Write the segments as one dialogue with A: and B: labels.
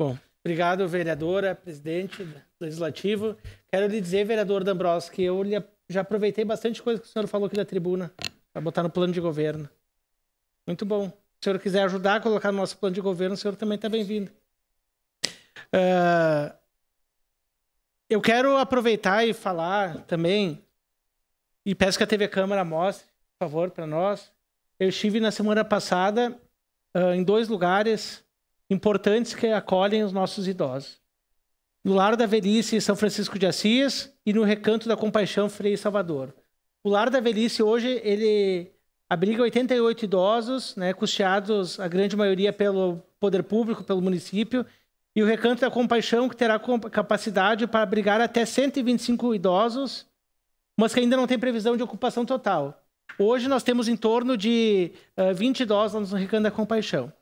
A: Bom, obrigado, vereadora, presidente do legislativo. Quero lhe dizer, vereador D'Ambros, que eu já aproveitei bastante coisa que o senhor falou aqui da tribuna, para botar no plano de governo. Muito bom. Se o senhor quiser ajudar a colocar no nosso plano de governo, o senhor também está bem-vindo. Uh, eu quero aproveitar e falar também, e peço que a TV Câmara mostre, por favor, para nós. Eu estive na semana passada uh, em dois lugares importantes que acolhem os nossos idosos. No Lar da Velhice São Francisco de Assis e no Recanto da Compaixão Frei Salvador. O Lar da Velhice hoje ele abriga 88 idosos, né, custeados a grande maioria pelo poder público, pelo município, e o Recanto da Compaixão que terá capacidade para abrigar até 125 idosos, mas que ainda não tem previsão de ocupação total. Hoje nós temos em torno de uh, eh, 20 idosos no Recanto da Compaixão.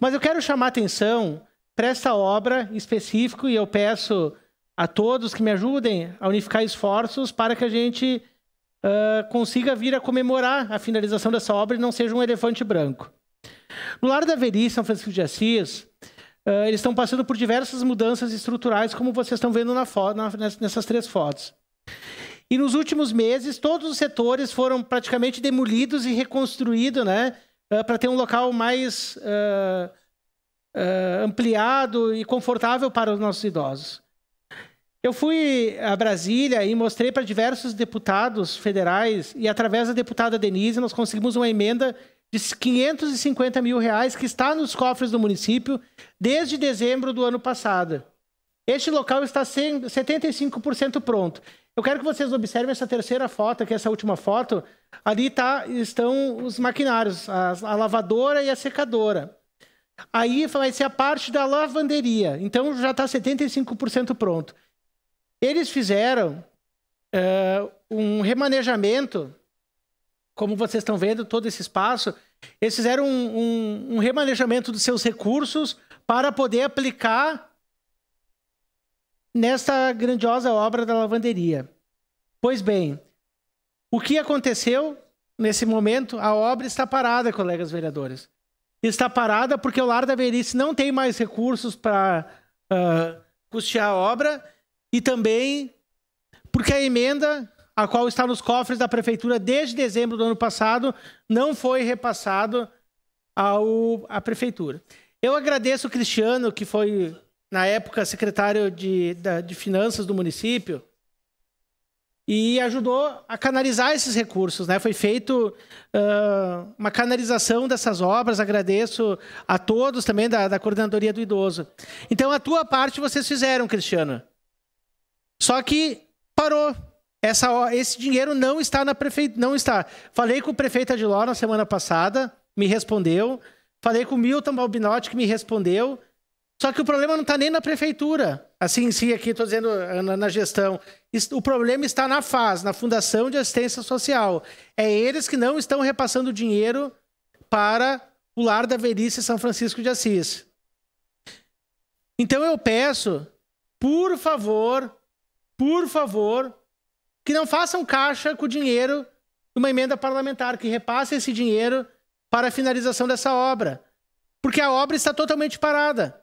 A: Mas eu quero chamar atenção para essa obra específico e eu peço a todos que me ajudem a unificar esforços para que a gente uh, consiga vir a comemorar a finalização dessa obra e não seja um elefante branco. No Lar da Velhice, São Francisco de Assis, uh, eles estão passando por diversas mudanças estruturais, como vocês estão vendo na na, nessas três fotos. E nos últimos meses, todos os setores foram praticamente demolidos e reconstruídos, né? uh, ah, para ter um local mais uh, uh, ampliado e confortável para os nossos idosos. Eu fui a Brasília e mostrei para diversos deputados federais e através da deputada Denise nós conseguimos uma emenda de 550 mil reais que está nos cofres do município desde dezembro do ano passado. Este local está 75% pronto. Eu quero que vocês observem essa terceira foto, que é essa última foto. Ali tá, estão os maquinários, a, a lavadora e a secadora. Aí vai ser a parte da lavanderia. Então já está 75% pronto. Eles fizeram uh, um remanejamento, como vocês estão vendo, todo esse espaço. Eles fizeram um, um, um remanejamento dos seus recursos para poder aplicar nesta grandiosa obra da lavanderia. Pois bem, o que aconteceu nesse momento? A obra está parada, colegas vereadores. Está parada porque o Lar da Verice não tem mais recursos para uh, custear a obra e também porque a emenda, a qual está nos cofres da prefeitura desde dezembro do ano passado, não foi repassado ao, à prefeitura. Eu agradeço o Cristiano, que foi, na época, secretário de, da, de Finanças do município, e ajudou a canalizar esses recursos. Né? Foi feito uh, uma canalização dessas obras. Agradeço a todos também da, da coordenadoria do idoso. Então, a tua parte vocês fizeram, Cristiano. Só que parou. Essa, esse dinheiro não está na prefeitura, não está. Falei com o prefeito Adiló na semana passada, me respondeu. Falei com o Milton Balbinotti, que me respondeu. Só que o problema não está nem na prefeitura assim, si aqui estou dizendo eh, na, gestão. O problema está na FAS, na Fundação de Assistência Social. É eles que não estão repassando dinheiro para o Lar da Velhice São Francisco de Assis. Então eu peço, por favor, por favor, que não façam caixa com o dinheiro de uma emenda parlamentar, que repasse esse dinheiro para a finalização dessa obra. Porque a obra está totalmente parada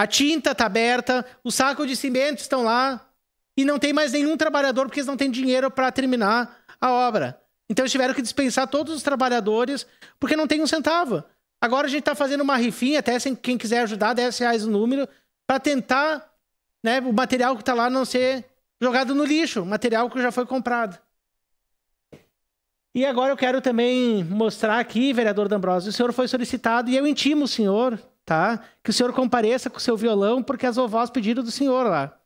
A: a tinta está aberta, os sacos de cimento estão lá e não tem mais nenhum trabalhador porque eles não têm dinheiro para terminar a obra. Então eles tiveram que dispensar todos os trabalhadores porque não tem um centavo. Agora a gente está fazendo uma rifinha, até quem quiser ajudar, 10 reais o número, para tentar né, o material que está lá não ser jogado no lixo, material que já foi comprado. E agora eu quero também mostrar aqui, vereador D'Ambrosio, o senhor foi solicitado, e eu intimo o senhor tá? Que o senhor compareça com o seu violão, porque as vovós pediram do senhor lá.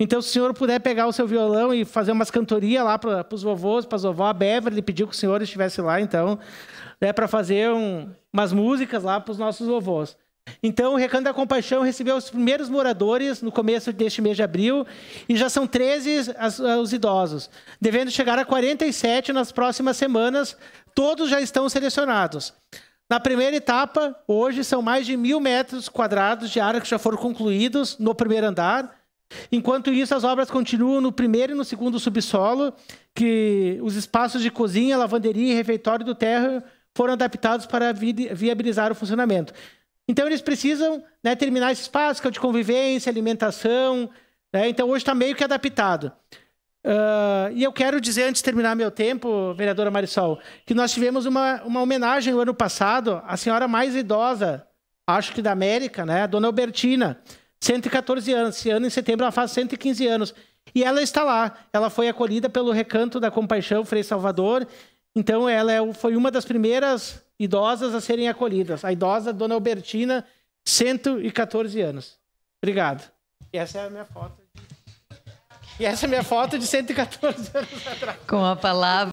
A: Então, se o senhor puder pegar o seu violão e fazer umas cantorias lá para os vovôs, para as vovó, a Beverly pediu que o senhor estivesse lá, então, né, para fazer um, umas músicas lá para os nossos vovôs. Então, o Recanto da Compaixão recebeu os primeiros moradores no começo deste mês de abril e já são 13 as, ah, os idosos, devendo chegar a 47 nas próximas semanas. Todos já estão selecionados. Na primeira etapa, hoje são mais de mil metros quadrados de área que já foram concluídos no primeiro andar. Enquanto isso, as obras continuam no primeiro e no segundo subsolo, que os espaços de cozinha, lavanderia e refeitório do terra foram adaptados para viabilizar o funcionamento. Então, eles precisam né, terminar esse espaço que é de convivência, alimentação. Né? Então, hoje está meio que adaptado. Uh, e eu quero dizer, antes de terminar meu tempo, vereadora Marisol, que nós tivemos uma, uma homenagem o ano passado à senhora mais idosa, acho que da América, né? A dona Albertina, 114 anos. Esse ano, em setembro, ela faz 115 anos. E ela está lá. Ela foi acolhida pelo Recanto da Compaixão Frei Salvador. Então, ela é, foi uma das primeiras idosas a serem acolhidas. A idosa dona Albertina, 114 anos. Obrigado. E essa é a minha foto. E essa é a minha foto de 114 anos atrás. Com a palavra.